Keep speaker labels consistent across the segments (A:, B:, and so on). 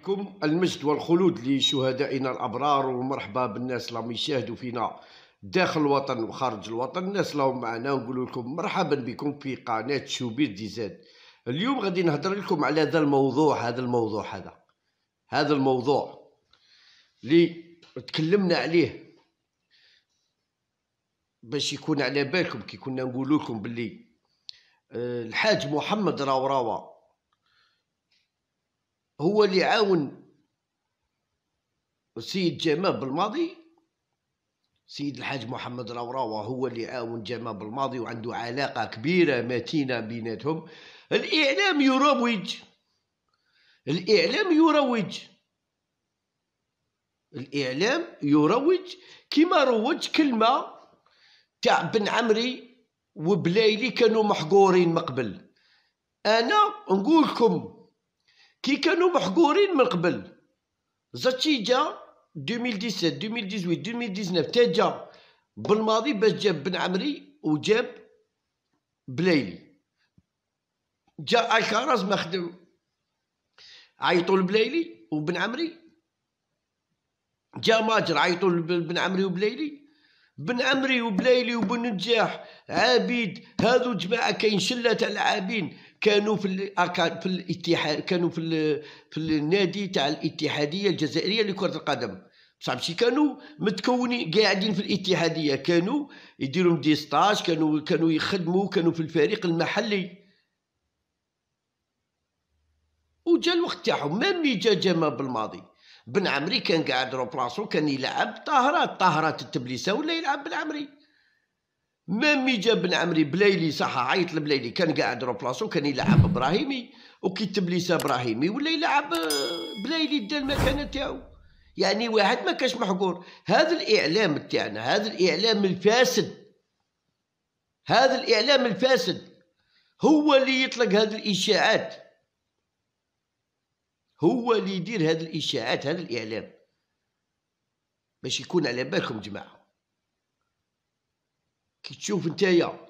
A: بكم المجد والخلود لشهدائنا الابرار ومرحبا بالناس اللي يشاهدوا فينا داخل الوطن وخارج الوطن الناس اللي معنا نقول لكم مرحبا بكم في قناه شوبير زاد اليوم غادي نهضر لكم على هذا الموضوع هذا الموضوع هذا هذا الموضوع اللي تكلمنا عليه باش يكون على بالكم كي كنا نقول لكم باللي آه، الحاج محمد راوراوا هو اللي عاون السيد جماه بالماضي سيد الحاج محمد راوراوة هو اللي عاون جماه بالماضي وعنده علاقة كبيرة متينة بيناتهم الإعلام يروج الإعلام يروج الإعلام يروج كما روج كلمة تاع بن عمري وبلايلي كانوا محقورين مقبل أنا نقولكم كي كانوا محقورين من قبل زاتشي جا 2017 2018 2019 تا جا بالماضي باش جاب بن عمري وجاب بلايلي جا الكراز ما خدم عيطوا لبلايلي وبن عمري جا ماجر عيطوا لبن عمري وبلايلي بن عمري وبلايلي وبن نجاح عابد هذو جماعه كاين شله تاع العابين كانوا في في الاتحاد كانوا في في النادي تاع الاتحاديه الجزائريه لكره القدم بصح ماشي كانوا متكونين قاعدين في الاتحاديه كانوا يديروا دي ستاج كانوا كانوا يخدموا كانوا في الفريق المحلي وجا الوقت تاعهم ميم مي جا جمال بالماضي بن عمري كان قاعد رو بلاصو كان يلعب طاهرات طاهرات التبليسه ولا يلعب بالعمري مامي جاب بن عمري بلايلي صح عيط لبلايلي كان قاعد رو بلاصو كان يلعب ابراهيمي وكيتب لي ابراهيمي ولا يلعب آه، بلايلي دا المكانه تاعو يعني واحد ما كاش محقور هذا الاعلام تاعنا هذا الاعلام الفاسد هذا الاعلام الفاسد هو اللي يطلق هذه الاشاعات هو اللي يدير هذه الاشاعات هذا الاعلام باش يكون على بالكم جماعه كي تشوف نتايا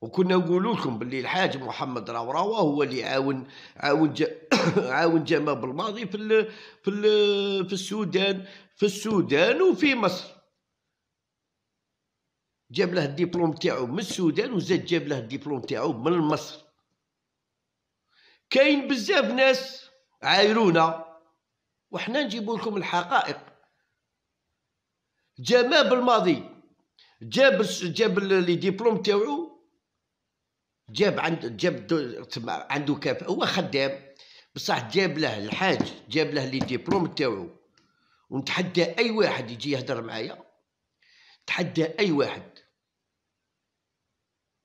A: وكنا نقولوا لكم باللي الحاج محمد راو هو اللي عاون عاون جا عاون جماعه بالماضي في ال في ال في السودان في السودان وفي مصر جاب له الدبلوم تاعو من السودان وزاد جاب له الدبلوم تاعو من مصر كاين بزاف ناس عايرونا وحنا نجيب لكم الحقائق جماعه بالماضي جاب جاب لي ديبلوم تاعو جاب عند جاب تسمى عنده كاف هو خدام بصح جاب له الحاج جاب له لي ديبلوم تاعو ونتحدى اي واحد يجي يهضر معايا تحدى اي واحد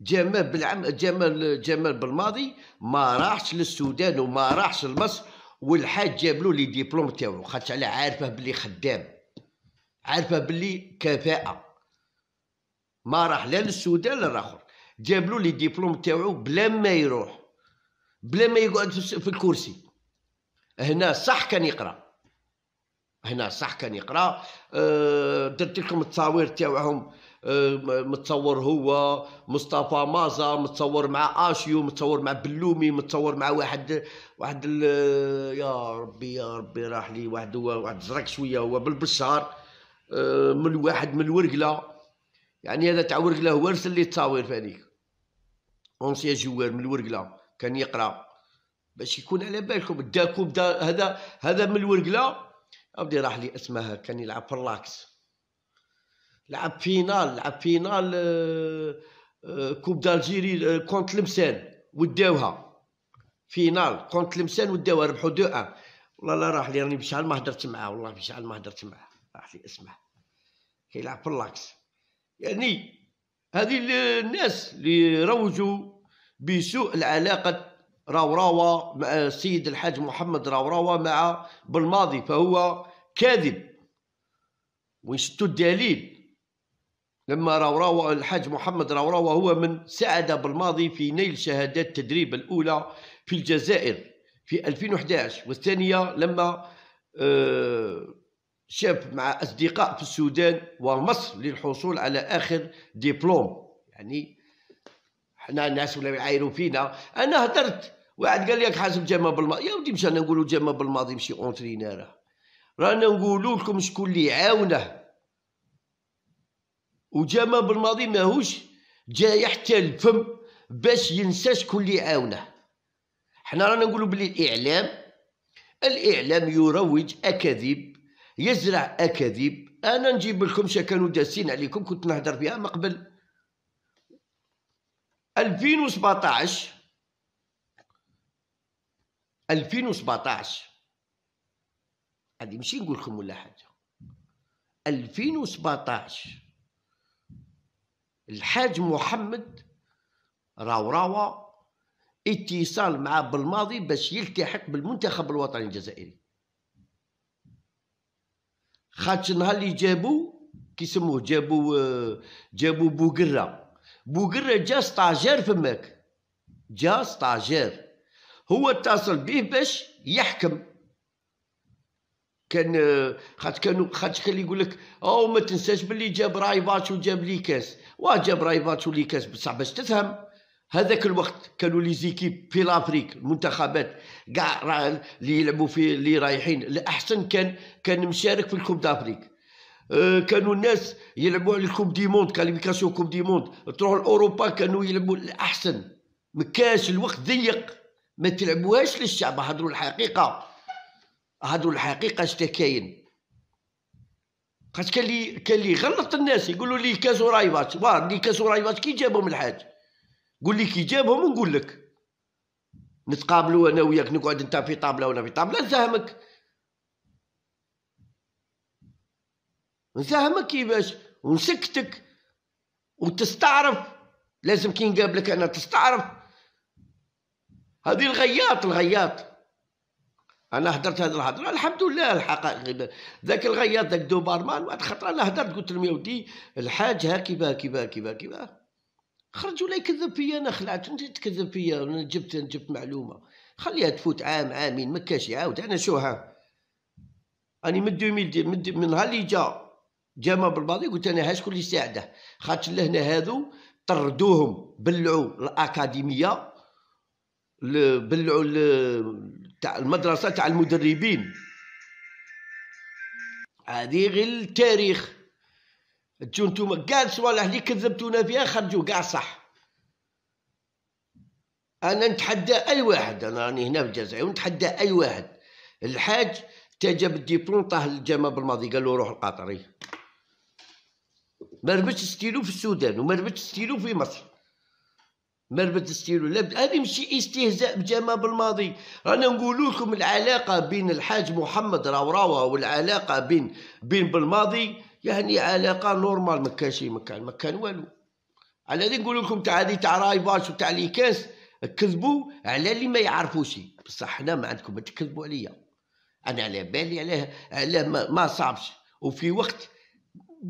A: جمال بالعم جمال جمال بالماضي ما راحش للسودان وما راحش لمصر والحاج جاب له لي ديبلوم تاعو خاطرش على عارفه بلي خدام عارفه بلي كفاءه ما راح لا للسودان لا لاخر جاب له لي ديبلوم تاعو بلا ما يروح بلا ما يقعد في الكرسي هنا صح كان يقرا هنا صح كان يقرا أه درت لكم التصاوير تاعهم أه متصور هو مصطفى مازا متصور مع اشيو متصور مع بلومي متصور مع واحد واحد يا ربي يا ربي راح لي واحد هو واحد زرق شويه هو بالبشار أه من واحد من الورقله يعني هذا تاع ورقله وارث اللي في هذيك اونسيا جوار من الورقله كان يقرا باش يكون على بالكم كوب دا هذا هذا من الورقله اودي راح لي اسمها كان يلعب في اللاكس لعب فينال لعب فينال آه، آه، كوب دالجيري آه، كونت لمسان وداوها فينال كونت لمسان وداوها ربحوا دو ان والله لا راح لي راني بشحال ما هدرت معاه والله بشحال ما هدرت معاه راح لي اسمه كيلعب في اللاكس يعني هذه الناس اللي روجوا بسوء العلاقة راوراوة مع السيد الحاج محمد راوراوة مع بالماضي فهو كاذب ويشتوا الدليل لما راوراوة الحاج محمد راوراوة هو من ساعد بالماضي في نيل شهادات التدريب الأولى في الجزائر في 2011 والثانية لما آه شاب مع أصدقاء في السودان ومصر للحصول على آخر دبلوم يعني حنا الناس ولا يعايروا فينا أنا هدرت واحد قال لك حاسب جامع بالماضي يا ودي مش أنا نقولوا جامع بالماضي ماشي اونترينير رانا نقولوا لكم شكون اللي عاونه وجامع بالماضي ماهوش جاي حتى الفم باش ينسى شكون اللي عاونه حنا رانا نقولوا بلي الإعلام الإعلام يروج أكاذيب يزرع اكاذيب انا نجيب لكم كانوا داسين عليكم كنت نهضر فيها من قبل 2017 2017 هذه ماشي نقول لكم ولا حاجه 2017 الحاج محمد راو راو اتصال مع بالماضي باش يلتحق بالمنتخب الوطني الجزائري خاطش نهار اللي جابو كيسموه جابو آه، جابو بوقرة بوقرة جا ستاجير فماك جا ستاجير هو اتصل به باش يحكم كان آه، خاطش كانوا خاطش كان يقول لك او ما تنساش باللي جاب رايفاتش وجاب لي كاس واه جاب ولي كاس بصح باش تفهم هذاك الوقت كانوا لي زيكيب في لافريك المنتخبات كاع راه اللي يلعبوا في اللي رايحين الاحسن كان كان مشارك في الكوب دافريك أه، كانوا الناس يلعبوا على الكوب دي موند كاليفيكاسيون كوب دي موند تروح لاوروبا كانوا يلعبوا الاحسن ما كانش الوقت ضيق ما تلعبوهاش للشعب هضروا الحقيقه هضروا الحقيقه اش كاين خاطر كان لي كان لي غلط الناس يقولوا لي كازو رايفات واه لي كازو رايفات كي جابهم الحاج قول لي كي جابهم ونقول لك نتقابلوا انا وياك نقعد انت في طابله وانا في طابله نساهمك نساهمك كيفاش ونسكتك وتستعرف لازم كي نقابلك انا تستعرف هذه الغياط الغياط انا هدرت هذه الهضره الحمد لله الحقائق ذاك الغياط ذاك دوبارمان واحد خطره انا هدرت قلت لهم يا ودي الحاج هكذا كذا كذا كذا خرج ولا يكذب فيا انا خلعت انت تكذب فيا انا جبت جبت معلومه خليها تفوت عام عامين ما كاش يعاود انا شو ها راني من 2000 من, من نهار اللي جا جا ما بالباضي قلت انا ها شكون اللي يساعده خاطش لهنا هادو طردوهم بلعوا الاكاديميه بلعوا تاع المدرسه تاع المدربين هذه غير التاريخ تجو نتوما كاع الصوالح اللي كذبتونا فيها خرجوا كاع صح انا نتحدى اي واحد انا راني هنا في الجزائر ونتحدى اي واحد الحاج تا جاب الديبلوم طاه الجامع بالماضي قال له روح القطري ما ربتش ستيلو في السودان وما ربتش ستيلو في مصر ما ربتش ستيلو لا هذه ماشي استهزاء بجامع بالماضي انا نقول لكم العلاقه بين الحاج محمد راوراوه والعلاقه بين بين بالماضي يعني علاقه نورمال ما كانش مكان ما كان والو على اللي نقول لكم تاع هذه تاع رايفاش وتاع ليكاس كذبوا على اللي ما يعرفوش بصح حنا ما عندكم ما تكذبوا عليا انا على بالي علاه علاه ما صعبش وفي وقت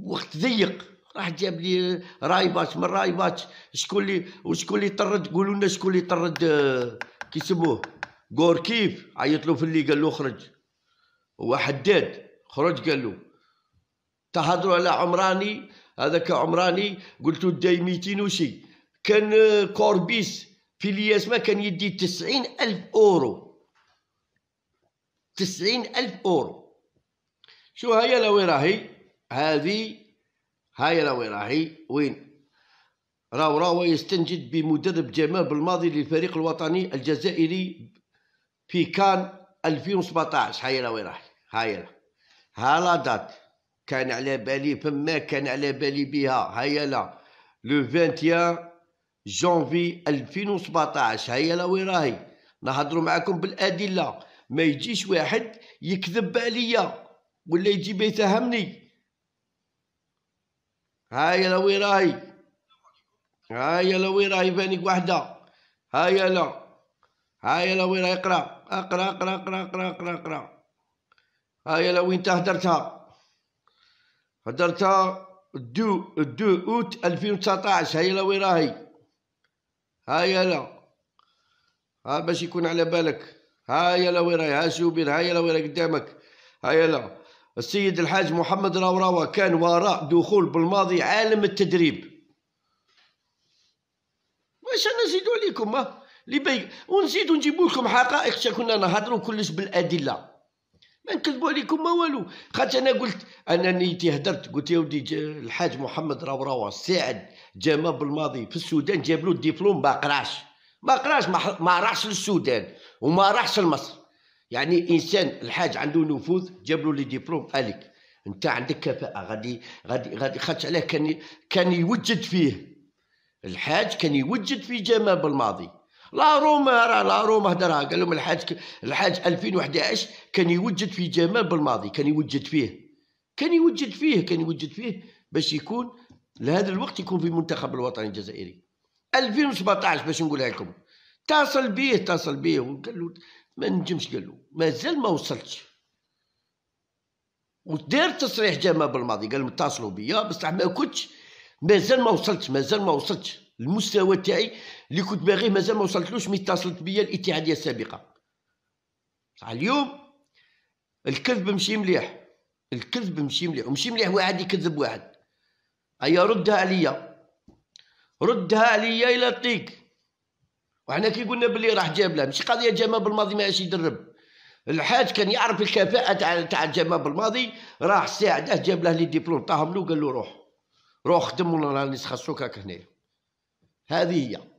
A: وقت ضيق راح جاب لي رايبات من رايبات شكون اللي وشكون اللي طرد قولوا لنا شكون اللي طرد آه، كي يسموه غور كيف عيط له في اللي قال له خرج هو حداد خرج قال له تحضروا على عمراني هذاك عمراني قلتو داي ميتين وشي كان كوربيس في الياسما كان يدي تسعين ألف أورو تسعين ألف أورو شو هيا لو راهي هذه هاي راهي راهي وين راهو راهو يستنجد بمدرب جمال بالماضي للفريق الوطني الجزائري في كان 2017 هاي راهي راهي هاي ها لا دات كان على بالي فما كان على بالي بها هيا لا لو 21 جونفي 2017 هيا لا وين راهي نهضروا معاكم بالادله ما يجيش واحد يكذب عليا ولا يجي بيتهمني هيا لا وين راهي هيا لا وين راهي فانيك وحده هيا لا هيا لا وين راهي اقرا اقرا اقرا اقرا اقرا اقرا, هيا لا وين تهدرتها هدرتها دو دو اوت 2019 هاي راهي راهي هاي لا ها باش يكون على بالك هاي لا راهي ها سوبر هاي لا وين قدامك هاي لا السيد الحاج محمد راوراوا كان وراء دخول بالماضي عالم التدريب واش انا نزيدو عليكم ما لي بي ونزيدو نجيبو لكم حقائق كنا نهضروا كلش بالادله ما نكذبوا عليكم ما والو خاطر انا قلت انا نيتي هدرت قلت يا ودي الحاج محمد راو راو جا جاما بالماضي في السودان جاب له الدبلوم ما قراش ما قراش ما راحش للسودان وما راحش لمصر يعني انسان الحاج عنده نفوذ جاب له لي ديبلوم اليك انت عندك كفاءه غادي غادي غادي خاطر علاه كان كان يوجد فيه الحاج كان يوجد في جمال بالماضي لا روما راه لا روما هدرها قال لهم الحاج الحاج 2011 كان يوجد في جمال بالماضي كان يوجد فيه كان يوجد فيه كان يوجد فيه باش يكون لهذا الوقت يكون في المنتخب الوطني الجزائري 2017 باش نقولها لكم اتصل بيه اتصل بيه وقال له ما نجمش قال له مازال ما وصلتش ودار تصريح جمال بالماضي قال لهم اتصلوا بيا بصح ما كنتش مازال ما وصلتش مازال ما وصلتش المستوى تاعي اللي كنت باغيه مازال ما وصلتلوش مي اتصلت بيا الاتحاديه السابقه صح اليوم الكذب مشي مليح الكذب مشي مليح ومشي مليح واحد يكذب واحد ايا ردها عليا ردها عليا الى طيق وحنا كي قلنا بلي راح جاب له ماشي قضيه جامع بالماضي ما عادش يدرب الحاج كان يعرف الكفاءه تاع تاع جامع بالماضي راح ساعده جاب له لي ديبلوم طاهم له قال له روح روح خدم ولا راني خاصوك هنايا هذه يعني